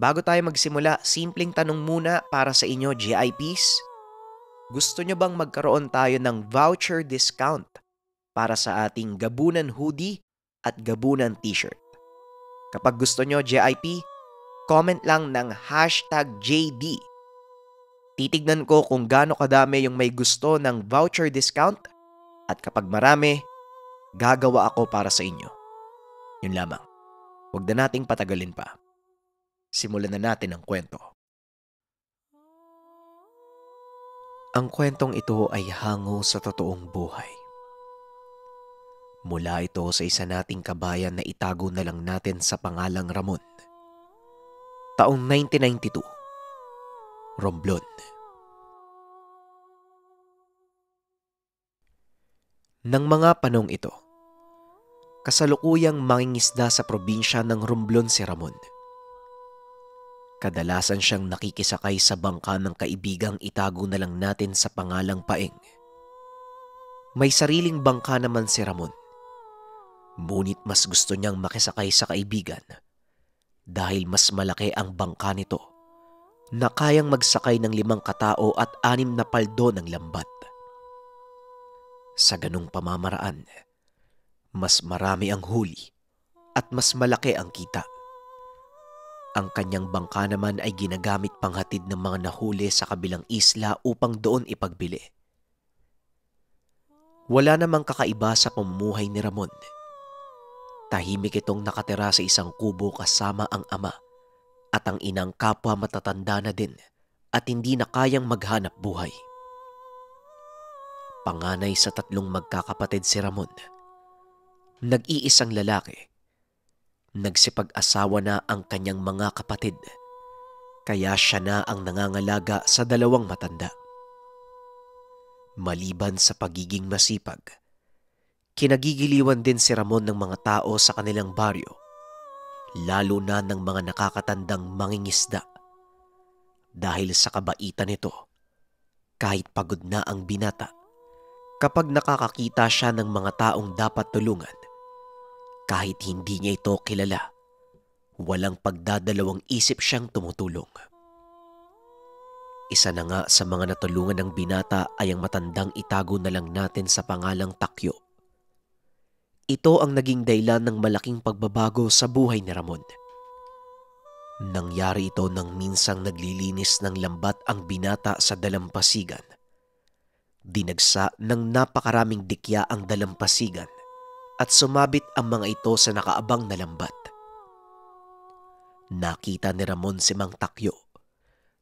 Bago tayo magsimula, simpleng tanong muna para sa inyo GIPs. Gusto nyo bang magkaroon tayo ng voucher discount para sa ating Gabunan hoodie at Gabunan t-shirt? Kapag gusto nyo GIP, comment lang ng hashtag JD. Titignan ko kung gaano kadami yung may gusto ng voucher discount at kapag marami, gagawa ako para sa inyo. Yun lamang. Huwag na nating patagalin pa. Simulan na natin ang kwento. Ang kwentong ito ay hango sa totoong buhay. Mula ito sa isa nating kabayan na itago na lang natin sa pangalang Ramon. Taong 1992, Romblon. Nang mga panong ito, kasalukuyang mangingisda sa probinsya ng Romblon si Ramon. Kadalasan siyang nakikisakay sa bangka ng kaibigang itago na lang natin sa pangalang Paeng. May sariling bangka naman si Ramon. Ngunit mas gusto niyang makisakay sa kaibigan dahil mas malaki ang bangka nito na kayang magsakay ng limang katao at anim na paldo ng lambat. Sa ganong pamamaraan, mas marami ang huli at mas malaki ang kita. Ang kanyang bangka naman ay ginagamit panghatid ng mga nahuli sa kabilang isla upang doon ipagbili. Wala namang kakaiba sa pamumuhay ni Ramon. Tahimik itong nakatira sa isang kubo kasama ang ama at ang inang kapwa matatanda na din at hindi na kayang maghanap buhay. Panganay sa tatlong magkakapatid si Ramon. Nag-iisang lalaki Nagsipag-asawa na ang kanyang mga kapatid. Kaya siya na ang nangangalaga sa dalawang matanda. Maliban sa pagiging masipag, kinagigiliwan din si Ramon ng mga tao sa kanilang baryo, lalo na ng mga nakakatandang mangingisda. Dahil sa kabaitan nito, kahit pagod na ang binata, kapag nakakakita siya ng mga taong dapat tulungan, kahit hindi niya ito kilala. Walang pagdadalawang isip siyang tumutulong. Isa na nga sa mga natulungan ng binata ay ang matandang itago na lang natin sa pangalang Takyo. Ito ang naging daylan ng malaking pagbabago sa buhay ni Ramon. Nangyari ito nang minsang naglilinis ng lambat ang binata sa dalampasigan. Dinagsa ng napakaraming dikya ang dalampasigan at sumabit ang mga ito sa nakaabang na lambat. Nakita ni Ramon si Mang Takyo.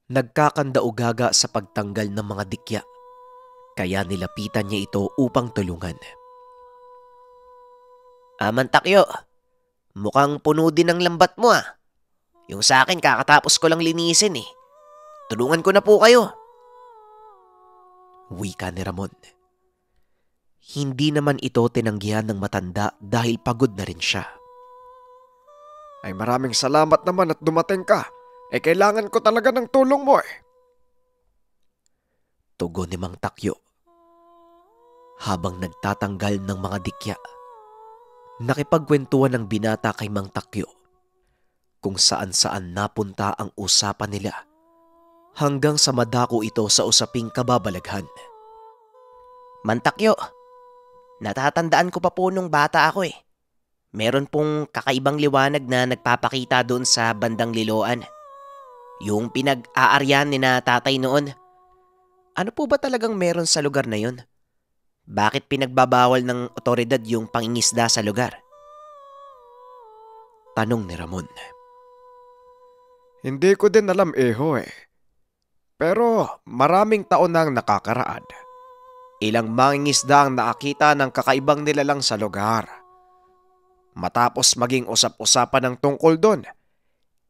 Nagkakandaugaga sa pagtanggal ng mga dikya kaya nilapitan niya ito upang tulungan. Aman ah, takyo, mukhang puno din ang lambat mo ah. Yung sa akin kakatapos ko lang linisin eh. Tulungan ko na po kayo. Wika ni Ramon. Hindi naman ito tinanggihan ng matanda dahil pagod na rin siya. Ay maraming salamat naman at dumating ka. Eh kailangan ko talaga ng tulong mo eh. Tugo ni Mang Takyo. Habang nagtatanggal ng mga dikya, nakipagkwentuhan ng binata kay Mang Takyo kung saan saan napunta ang usapan nila hanggang sa madako ito sa usaping kababalaghan. Mantakyo, Natatandaan ko pa po nung bata ako eh. Meron pong kakaibang liwanag na nagpapakita doon sa bandang liloan. Yung pinag-aaryan ni na tatay noon. Ano po ba talagang meron sa lugar na yun? Bakit pinagbabawal ng otoridad yung pangingisda sa lugar? Tanong ni Ramon. Hindi ko din alam eho eh. Pero maraming taon nang nakakaraan. Ilang mangingisda ang nakakita ng kakaibang nilalang sa lugar. Matapos maging usap-usapan ng tungkol doon,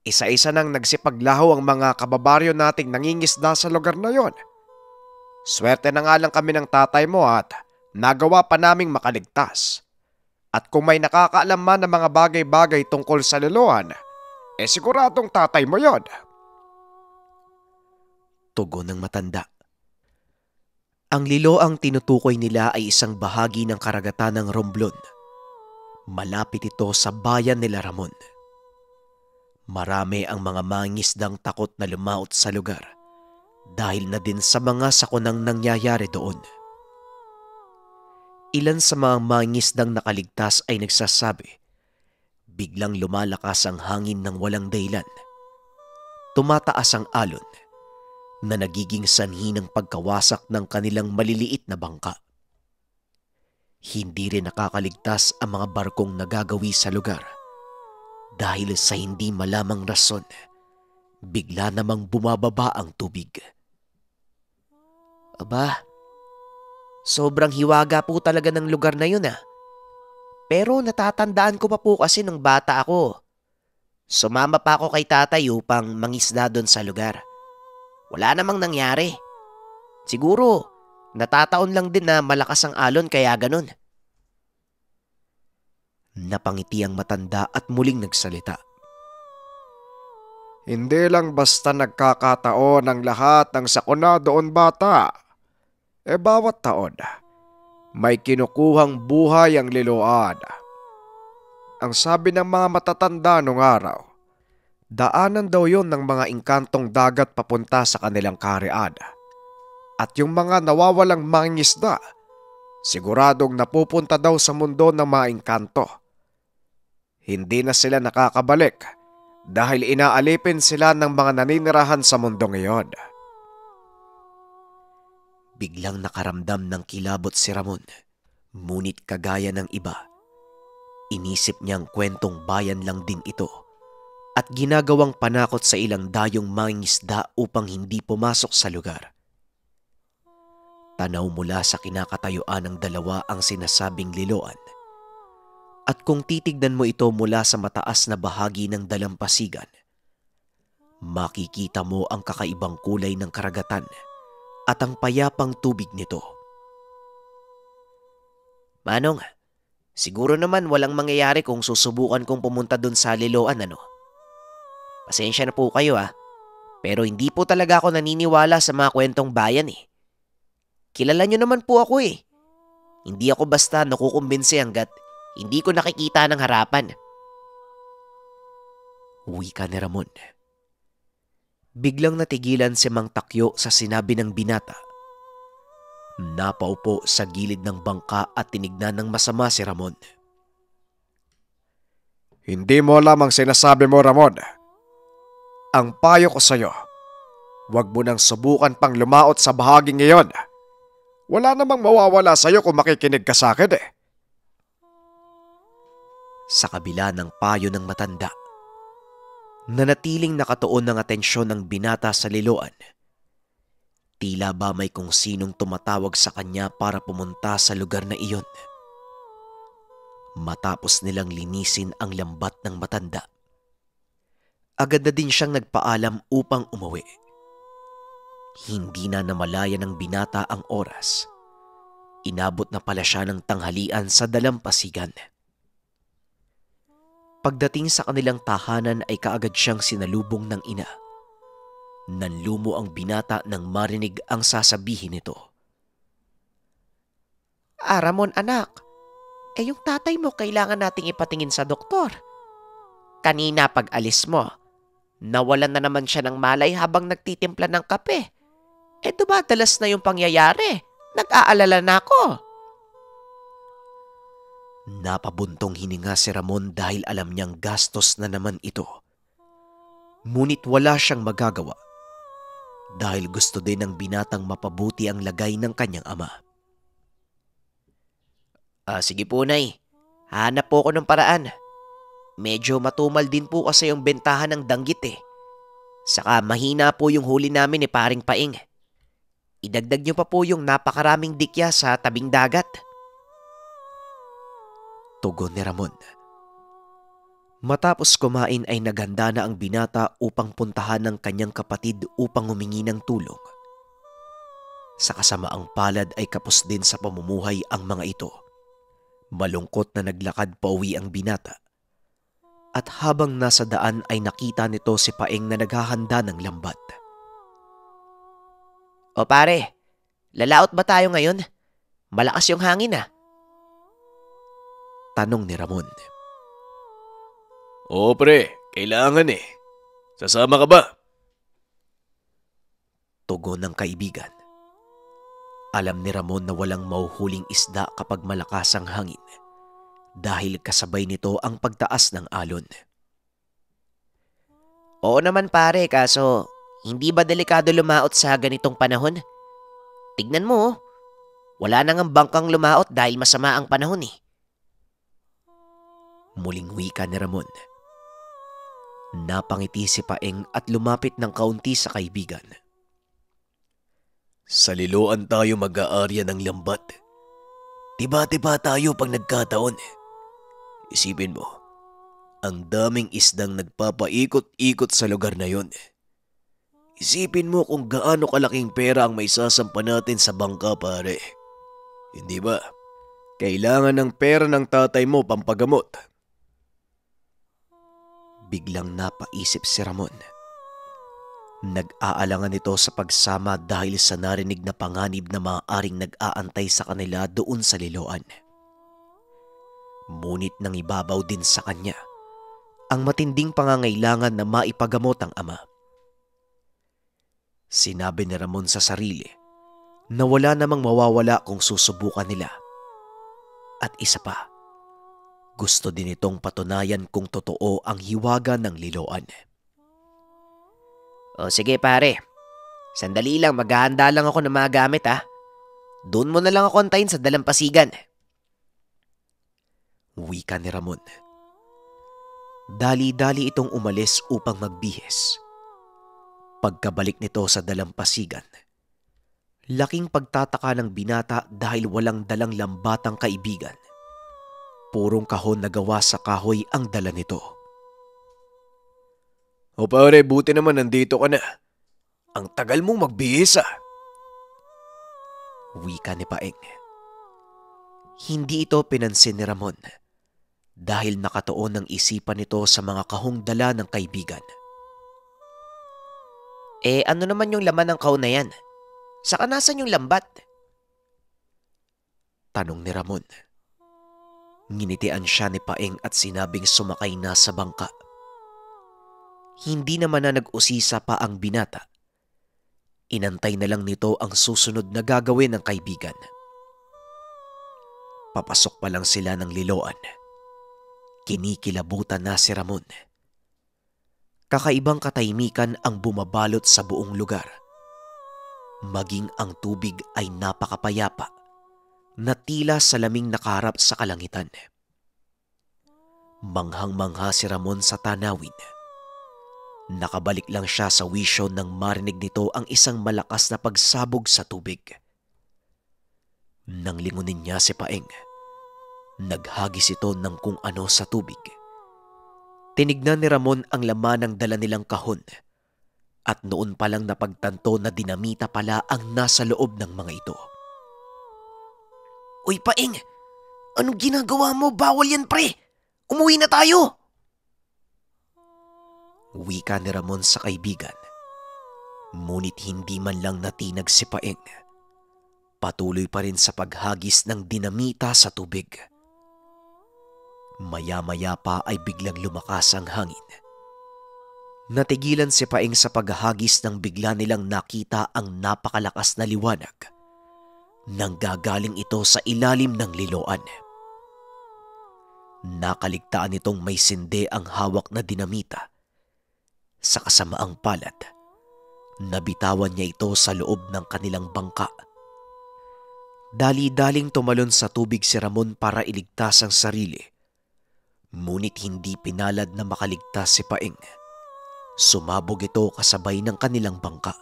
isa-isa nang nagsipaglaho ang mga kababaryo nating nangingisda sa lugar na yon. Swerte na nga lang kami ng tatay mo at nagawa pa naming makaligtas. At kung may nakakaalam man ng mga bagay-bagay tungkol sa luluan, eh siguradong tatay mo yon. Tugon ng matanda. Ang lilo ang tinutukoy nila ay isang bahagi ng karagatan ng Romblon. Malapit ito sa bayan nila Ramon. Marami ang mga mangisdang takot na lumaot sa lugar dahil na din sa mga sakunang nangyayari doon. Ilan sa mga mangisdang nakaligtas ay nagsasabi, biglang lumalakas ang hangin ng walang daylan. Tumataas ang alon na nagiging sanhi ng pagkawasak ng kanilang maliliit na bangka. Hindi rin nakakaligtas ang mga barkong nagagawi sa lugar dahil sa hindi malamang rason, bigla namang bumababa ang tubig. Aba, sobrang hiwaga po talaga ng lugar na yun ah. Pero natatandaan ko pa po kasi nung bata ako. Sumama pa ako kay tatay upang mangisda doon sa lugar wala namang nangyari. Siguro, natataon lang din na malakas ang alon kaya ganun. Napangiti ang matanda at muling nagsalita. Hindi lang basta nagkakataon ang lahat ng sakuna doon bata. E bawat taon, may kinukuhang buhay ang liloan. Ang sabi ng mga matatanda noong araw, Daanan daw yon ng mga inkantong dagat papunta sa kanilang karean. At yung mga nawawalang mangisda, siguradong napupunta daw sa mundo ng mga inkanto. Hindi na sila nakakabalik dahil inaalipin sila ng mga naninirahan sa mundo ngayon. Biglang nakaramdam ng kilabot si Ramon. Ngunit kagaya ng iba, inisip niyang kwentong bayan lang din ito at ginagawang panakot sa ilang dayong mangisda upang hindi pumasok sa lugar. Tanaw mula sa kinakatayuan ng dalawa ang sinasabing liloan. At kung titignan mo ito mula sa mataas na bahagi ng dalampasigan, makikita mo ang kakaibang kulay ng karagatan at ang payapang tubig nito. Manong, siguro naman walang mangyayari kung susubukan kong pumunta doon sa liloan ano? Pasensya na po kayo ah. Pero hindi po talaga ako naniniwala sa mga kwentong bayan eh. Kilala nyo naman po ako eh. Hindi ako basta nakukumbinsi hanggat hindi ko nakikita ng harapan. Uwi ka ni Ramon. Biglang natigilan si Mang Takyo sa sinabi ng binata. Napaupo sa gilid ng bangka at tinignan ng masama si Ramon. Hindi mo lamang sinasabi mo, Ramon. Ramon. Ang payo ko sa iyo, huwag mo nang subukan pang lumaot sa bahagi ngayon. Wala namang mawawala sa iyo kung makikinig ka sa akin eh. Sa kabila ng payo ng matanda, nanatiling nakatuon ng atensyon ng binata sa liloan. Tila ba may kung sinong tumatawag sa kanya para pumunta sa lugar na iyon. Matapos nilang linisin ang lambat ng matanda, agad na din siyang nagpaalam upang umuwi. Hindi na namalaya ng binata ang oras. Inabot na pala siya ng tanghalian sa dalampasigan. Pagdating sa kanilang tahanan ay kaagad siyang sinalubong ng ina. Nanlumo ang binata nang marinig ang sasabihin nito. Aramon anak, eh yung tatay mo kailangan nating ipatingin sa doktor. Kanina pag alis mo, Nawalan na naman siya ng malay habang nagtitimpla ng kape. Eh dumadalas na yung pangyayari. Nag-aalala na ako. Napabuntong hininga si Ramon dahil alam niyang gastos na naman ito. Ngunit wala siyang magagawa dahil gusto din ng binatang mapabuti ang lagay ng kanyang ama. Ah, sige po, Nay. Hanap po ko ng paraan. Medyo matumal din po kasi yung bentahan ng danggit eh. Saka mahina po yung huli namin ni eh, paring paing. Idagdag niyo pa po yung napakaraming dikya sa tabing dagat. Tugon ni Ramon. Matapos kumain ay naganda na ang binata upang puntahan ng kanyang kapatid upang humingi ng tulong. Sa kasamaang palad ay kapos din sa pamumuhay ang mga ito. Malungkot na naglakad pauwi ang binata at habang nasa daan ay nakita nito si Paeng na naghahanda ng lambat. O pare, lalaot ba tayo ngayon? Malakas yung hangin ah. Tanong ni Ramon. Oo pre, kailangan eh. Sasama ka ba? Tugon ng kaibigan. Alam ni Ramon na walang mauhuling isda kapag malakas ang hangin dahil kasabay nito ang pagtaas ng alon. Oo naman pare, kaso hindi ba delikado lumaot sa ganitong panahon? Tignan mo, oh. wala nang ang bangkang lumaot dahil masama ang panahon eh. Muling wika ni Ramon. Napangiti si Paeng at lumapit ng kaunti sa kaibigan. Sa tayo mag-aarya ng lambat. Tiba-tiba tayo pag nagkataon eh. Isipin mo, ang daming isdang nagpapaikot-ikot sa lugar na yon. Isipin mo kung gaano kalaking pera ang may sasampa natin sa bangka pare. Hindi ba? Kailangan ng pera ng tatay mo pampagamot. Biglang napaisip si Ramon. Nag-aalangan ito sa pagsama dahil sa narinig na panganib na maaaring nag-aantay sa kanila doon sa liloan. Ngunit nang ibabaw din sa kanya ang matinding pangangailangan na maipagamot ang ama. Sinabi ni Ramon sa sarili na wala namang mawawala kung susubukan nila. At isa pa, gusto din itong patunayan kung totoo ang hiwaga ng liloan. O sige pare, sandali lang maghahanda lang ako ng mga gamit ha. Doon mo na lang ako antayin sa dalampasigan wika ni Ramon. Dali-dali itong umalis upang magbihis. Pagkabalik nito sa dalampasigan, laking pagtataka ng binata dahil walang dalang lambatang kaibigan. Purong kahon na gawa sa kahoy ang dala nito. O pare, buti naman nandito ka na. Ang tagal mong magbihis ah. Wika ni Paeng. Hindi ito pinansin ni Ramon. Ramon dahil nakatuon ng isipan nito sa mga kahong dala ng kaibigan. Eh ano naman yung laman ng kahon na yan? Saka nasan yung lambat? Tanong ni Ramon. Nginitian siya ni Paeng at sinabing sumakay na sa bangka. Hindi naman na nag-usisa pa ang binata. Inantay na lang nito ang susunod na gagawin ng kaibigan. Papasok pa lang sila ng liloan kinikilabutan na si Ramon. Kakaibang katahimikan ang bumabalot sa buong lugar. Maging ang tubig ay napakapayapa na tila salaming nakaharap sa kalangitan. Manghang-mangha si Ramon sa tanawin. Nakabalik lang siya sa wisyo nang marinig nito ang isang malakas na pagsabog sa tubig. Nang lingunin niya si Paeng, Naghagis ito ng kung ano sa tubig. Tinignan ni Ramon ang laman ng dala nilang kahon at noon palang napagtanto na dinamita pala ang nasa loob ng mga ito. Uy paing! Anong ginagawa mo? Bawal yan pre! Umuwi na tayo! Wika ni Ramon sa kaibigan. Ngunit hindi man lang natinag si Paeng. Patuloy pa rin sa paghagis ng dinamita sa tubig. Maya-maya pa ay biglang lumakas ang hangin. Natigilan si Paing sa paghagis nang bigla nilang nakita ang napakalakas na liwanag. Nang gagaling ito sa ilalim ng liloan. Nakaligtaan itong may sinde ang hawak na dinamita. Sa kasamaang palad, nabitawan niya ito sa loob ng kanilang bangka. Dali-daling tumalon sa tubig si Ramon para iligtas ang sarili Ngunit hindi pinalad na makaligtas si Paing. Sumabog ito kasabay ng kanilang bangka.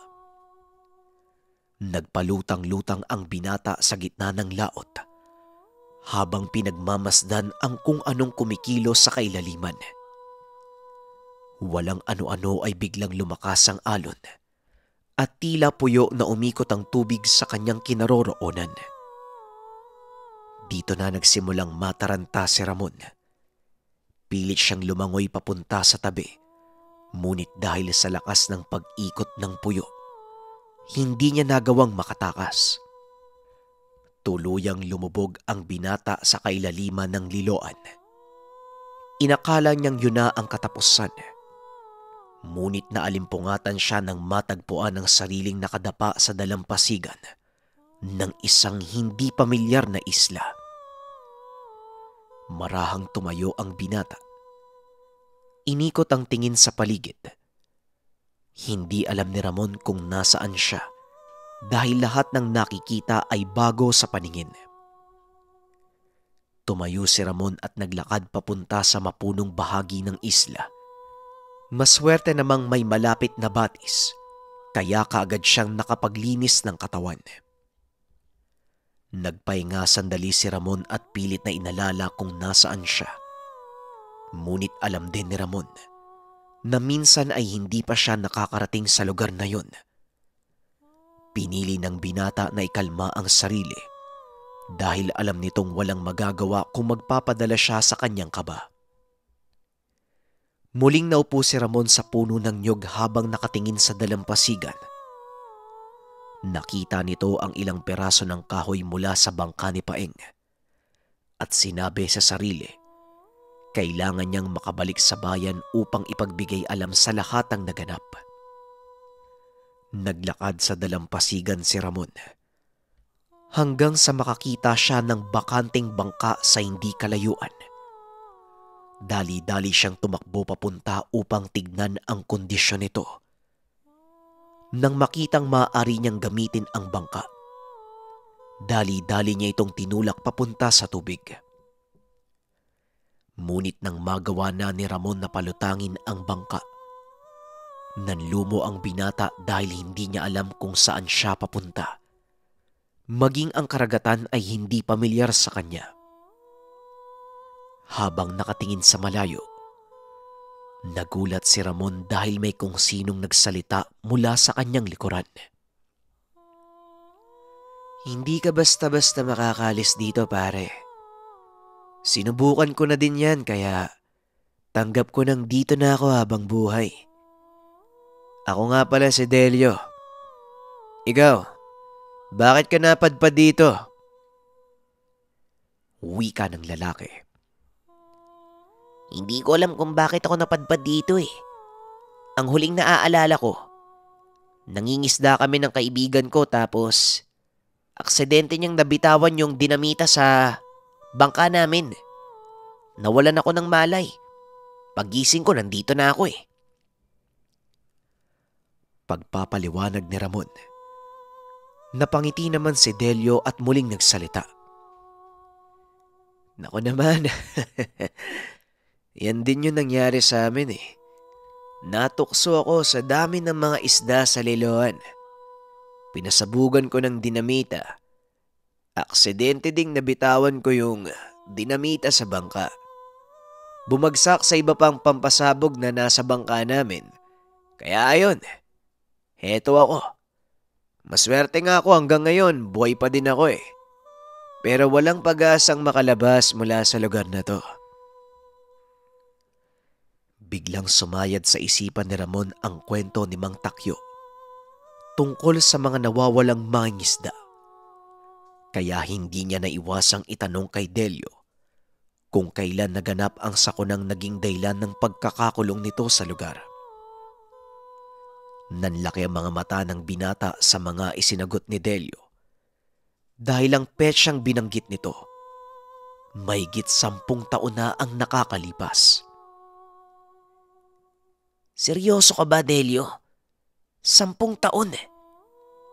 Nagpalutang-lutang ang binata sa gitna ng laot habang pinagmamasdan ang kung anong kumikilos sa kailaliman. Walang ano-ano ay biglang lumakas ang alon at tila puyo na umikot ang tubig sa kanyang kinaroroonan. Dito na nagsimulang mataranta si Ramon Pilit siyang lumangoy papunta sa tabi. Ngunit dahil sa lakas ng pag-ikot ng puyo, hindi niya nagawang makatakas. Tuluyang lumubog ang binata sa kailaliman ng liloan. Inakala niyang yun na ang katapusan. Ngunit naalimpungatan siya ng matagpuan ng sariling nakadapa sa dalampasigan ng isang hindi pamilyar na isla. Marahang tumayo ang binata. Inikot ang tingin sa paligid. Hindi alam ni Ramon kung nasaan siya dahil lahat ng nakikita ay bago sa paningin. Tumayo si Ramon at naglakad papunta sa mapunong bahagi ng isla. Maswerte namang may malapit na batis, kaya kaagad siyang nakapaglinis ng katawan. Nagpahinga sandali si Ramon at pilit na inalala kung nasaan siya. Ngunit alam din ni Ramon na minsan ay hindi pa siya nakakarating sa lugar na yon. Pinili ng binata na ikalma ang sarili dahil alam nitong walang magagawa kung magpapadala siya sa kanyang kaba. Muling naupo si Ramon sa puno ng nyog habang nakatingin sa dalampasigan – Nakita nito ang ilang peraso ng kahoy mula sa bangka ni Paeng at sinabi sa sarili, kailangan niyang makabalik sa bayan upang ipagbigay alam sa lahat ang naganap. Naglakad sa dalampasigan si Ramon hanggang sa makakita siya ng bakanting bangka sa hindi kalayuan. Dali-dali siyang tumakbo papunta upang tignan ang kondisyon nito nang makitang maaari niyang gamitin ang bangka. Dali-dali niya itong tinulak papunta sa tubig. Munit nang magawa na ni Ramon na palutangin ang bangka, nanlumo ang binata dahil hindi niya alam kung saan siya papunta. Maging ang karagatan ay hindi pamilyar sa kanya. Habang nakatingin sa malayo, Nagulat si Ramon dahil may kung sinong nagsalita mula sa kanyang likuran. Hindi ka basta-basta makakalis dito pare. Sinubukan ko na din yan kaya tanggap ko nang dito na ako habang buhay. Ako nga pala si Delio. Ikaw, bakit ka napadpad dito? Wika ng lalaki. Hindi ko alam kung bakit ako napadpad dito eh. Ang huling naaalala ko, nangingisda kami ng kaibigan ko tapos aksidente niyang nabitawan yung dinamita sa bangka namin. Nawalan ako ng malay. Pagising ko, nandito na ako eh. Pagpapaliwanag ni Ramon. Napangiti naman si Delio at muling nagsalita. Nako naman, Yan din yung nangyari sa amin eh. Natukso ako sa dami ng mga isda sa liloan. Pinasabugan ko ng dinamita. Aksidente ding nabitawan ko yung dinamita sa bangka. Bumagsak sa iba pang pampasabog na nasa bangka namin. Kaya ayon, heto ako. Maswerte nga ako hanggang ngayon, buhay pa din ako eh. Pero walang pag-asang makalabas mula sa lugar na to biglang sumayad sa isipan ni Ramon ang kwento ni Mang Takyo tungkol sa mga nawawalang mangisda. Kaya hindi niya naiwasang itanong kay Delio kung kailan naganap ang sakunang naging daylan ng pagkakakulong nito sa lugar. Nanlaki ang mga mata ng binata sa mga isinagot ni Delio dahil ang petsyang binanggit nito – may Mayigit sampung taon na ang nakakalipas. Seryoso ka ba, Delio? Sampung taon eh.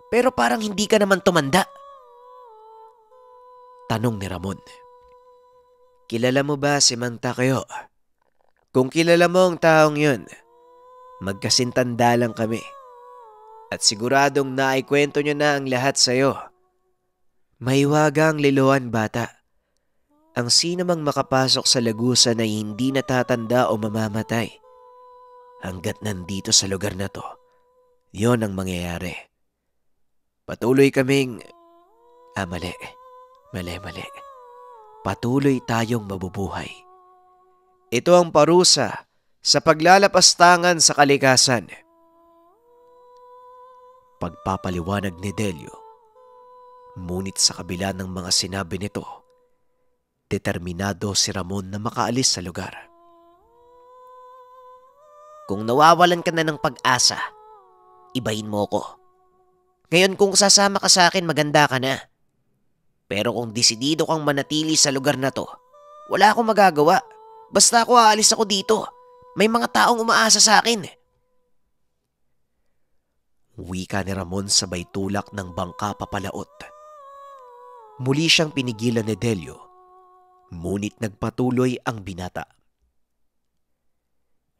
Pero parang hindi ka naman tumanda. Tanong ni Ramon. Kilala mo ba si Mang Takeo? Kung kilala mo ang taong yun, magkasintanda lang kami. At siguradong naikwento niya na ang lahat sa'yo. Mahiwaga ang liloan bata. Ang sinamang makapasok sa lagusa na hindi natatanda o mamamatay hanggat nandito sa lugar na to, yon ang mangyayari. Patuloy kaming... Ah, mali. Mali, mali. Patuloy tayong mabubuhay. Ito ang parusa sa paglalapastangan sa kalikasan. Pagpapaliwanag ni Delio. Ngunit sa kabila ng mga sinabi nito, determinado si Ramon na makaalis sa lugar. Kung nawawalan ka na ng pag-asa, ibahin mo ko. Ngayon kung sasama ka sa akin, maganda ka na. Pero kung desidido kang manatili sa lugar na to, wala akong magagawa. Basta ako aalis ako dito. May mga taong umaasa sa akin. Wika ni Ramon sabay tulak ng bangka papalaot. Muli siyang pinigilan ni Delio. Ngunit nagpatuloy ang binata.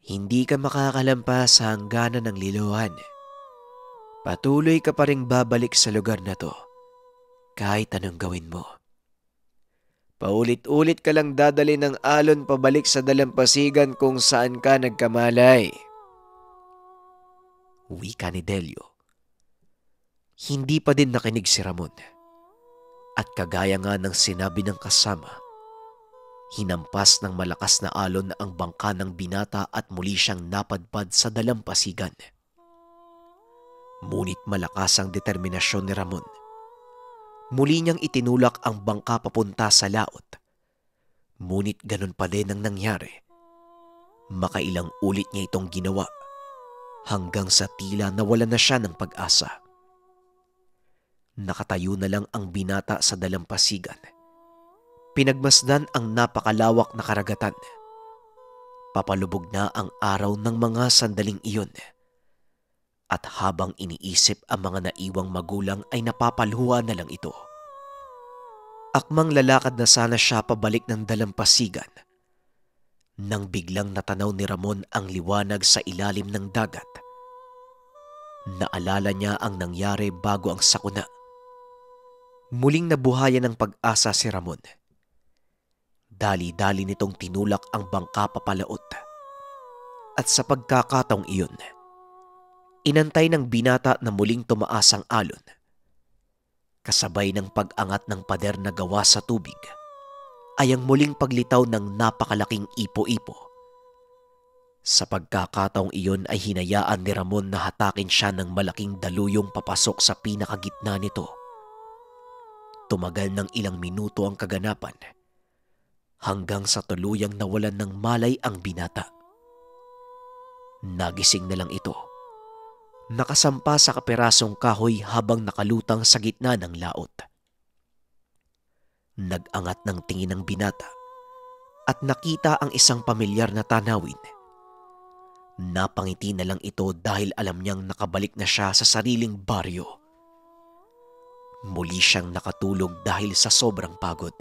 Hindi ka makakalampas sa hangganan ng liluhan. Patuloy ka pa rin babalik sa lugar na to kahit anong gawin mo. Paulit-ulit ka lang dadali ng alon pabalik sa dalampasigan kung saan ka nagkamalay. Uwi ka ni Delio. Hindi pa din nakinig si Ramon. At kagaya nga ng sinabi ng kasama, Hinampas ng malakas na alon ang bangka ng binata at muli siyang napadpad sa dalampasigan. Munit malakas ang determinasyon ni Ramon. Muli niyang itinulak ang bangka papunta sa laot. Munit ganun pa din ang nangyari. Makailang ulit niya itong ginawa hanggang sa tila nawala na siya ng pag-asa. Nakatayo na lang ang binata sa dalampasigan pinagmasdan ang napakalawak na karagatan. Papalubog na ang araw ng mga sandaling iyon. At habang iniisip ang mga naiwang magulang ay napapalhuwa na lang ito. Akmang lalakad na sana siya pabalik ng dalampasigan nang biglang natanaw ni Ramon ang liwanag sa ilalim ng dagat. Naalala niya ang nangyari bago ang sakuna. Muling nabuhayan ng pag-asa si Ramon. Dali-dali nitong tinulak ang bangka papalaot. At sa pagkakataong iyon, inantay ng binata na muling tumaas ang alon. Kasabay ng pag-angat ng pader na gawa sa tubig, ay ang muling paglitaw ng napakalaking ipo-ipo. Sa pagkakataong iyon ay hinayaan ni Ramon na hatakin siya ng malaking daluyong papasok sa pinakagitna nito. Tumagal ng ilang minuto ang kaganapan hanggang sa tuluyang nawalan ng malay ang binata. Nagising na lang ito. Nakasampa sa kaperasong kahoy habang nakalutang sa gitna ng laot. Nagangat ng tingin ng binata at nakita ang isang pamilyar na tanawin. Napangiti na lang ito dahil alam niyang nakabalik na siya sa sariling baryo. Muli siyang nakatulog dahil sa sobrang pagod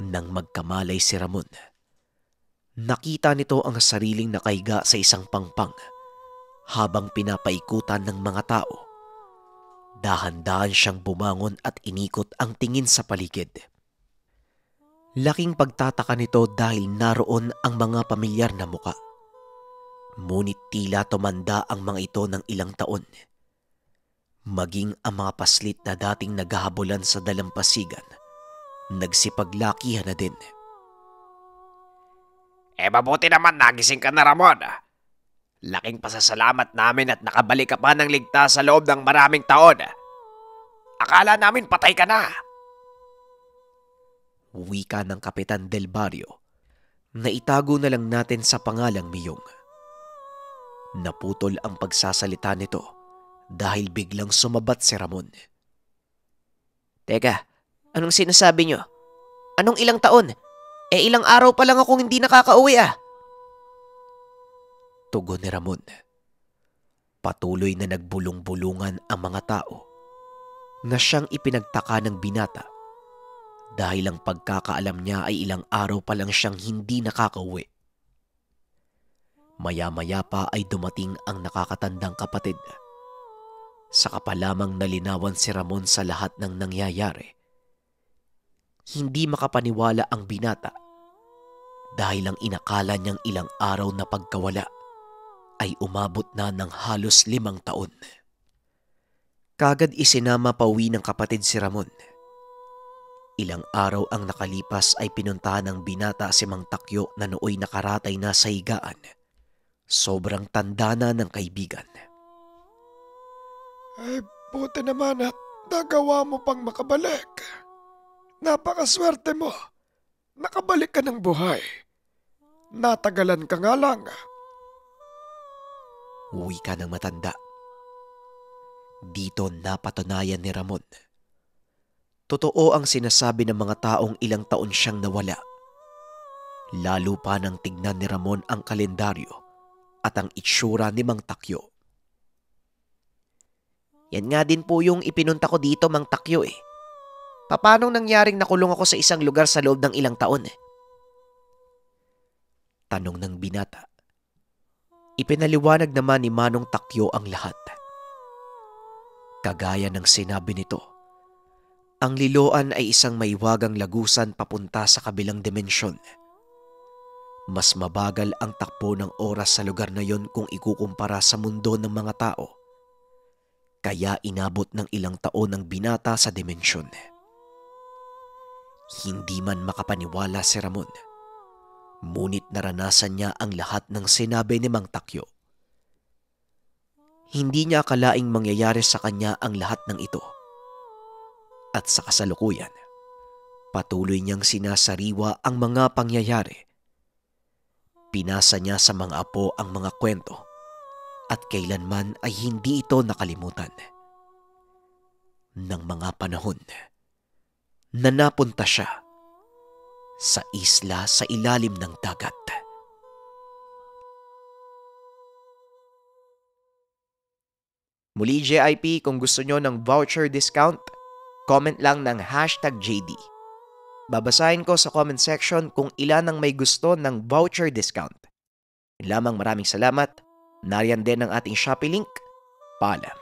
nang magkamalay si Ramon. Nakita nito ang sariling nakaiga sa isang pangpang habang pinapaikutan ng mga tao. Dahan-dahan siyang bumangon at inikot ang tingin sa paligid. Laking pagtataka nito dahil naroon ang mga pamilyar na muka. Ngunit tila tumanda ang mga ito ng ilang taon. Maging ang mga paslit na dating naghahabulan sa dalampasigan – Nagsipaglakihan na din. Eh mabuti naman nagising ka na Ramon. Ah. Laking pasasalamat namin at nakabalik ka pa ng ligtas sa loob ng maraming taon. Ah. Akala namin patay ka na. Wika ng Kapitan Del Barrio na itago na lang natin sa pangalang Miyong. Naputol ang pagsasalita nito dahil biglang sumabat si Ramon. Teka, Anong sinasabi nyo? Anong ilang taon? Eh ilang araw pa lang akong hindi nakakauwi ah. Tugon ni Ramon. Patuloy na nagbulong-bulungan ang mga tao na siyang ipinagtaka ng binata dahil ang pagkakaalam niya ay ilang araw pa lang siyang hindi nakakauwi. Maya-maya pa ay dumating ang nakakatandang kapatid. Sa kapalamang nalinawan si Ramon sa lahat ng nangyayari hindi makapaniwala ang binata dahil ang inakala niyang ilang araw na pagkawala ay umabot na ng halos limang taon. Kagad isinama pauwi ng kapatid si Ramon. Ilang araw ang nakalipas ay pinuntahan ng binata si Mang Takyo na nooy nakaratay na sa higaan. Sobrang tanda na ng kaibigan. Ay, eh, buti naman at nagawa mo pang makabalik. Napakaswerte mo. Nakabalik ka ng buhay. Natagalan ka nga lang. Uwi ka ng matanda. Dito napatunayan ni Ramon. Totoo ang sinasabi ng mga taong ilang taon siyang nawala. Lalo pa nang tignan ni Ramon ang kalendaryo at ang itsura ni Mang Takyo. Yan nga din po yung ipinunta ko dito, Mang Takyo eh. Paano nangyaring nakulong ako sa isang lugar sa loob ng ilang taon eh? Tanong ng binata. Ipinaliwanag naman ni Manong Takyo ang lahat. Kagaya ng sinabi nito, ang liloan ay isang maiwagang lagusan papunta sa kabilang dimensyon. Mas mabagal ang takbo ng oras sa lugar na yon kung ikukumpara sa mundo ng mga tao. Kaya inabot ng ilang taon ng binata sa dimensyon. Hindi man makapaniwala si Ramon. Ngunit naranasan niya ang lahat ng sinabi ni Mang Takyo. Hindi niya akalaing mangyayari sa kanya ang lahat ng ito. At sa kasalukuyan, patuloy niyang sinasariwa ang mga pangyayari. Pinasa niya sa mga apo ang mga kwento at kailanman ay hindi ito nakalimutan. Ng mga panahon na napunta siya sa isla sa ilalim ng dagat. Muli JIP, kung gusto nyo ng voucher discount, comment lang ng hashtag JD. Babasahin ko sa comment section kung ilan ang may gusto ng voucher discount. Yun lamang maraming salamat. Nariyan din ang ating Shopee link. Paalam.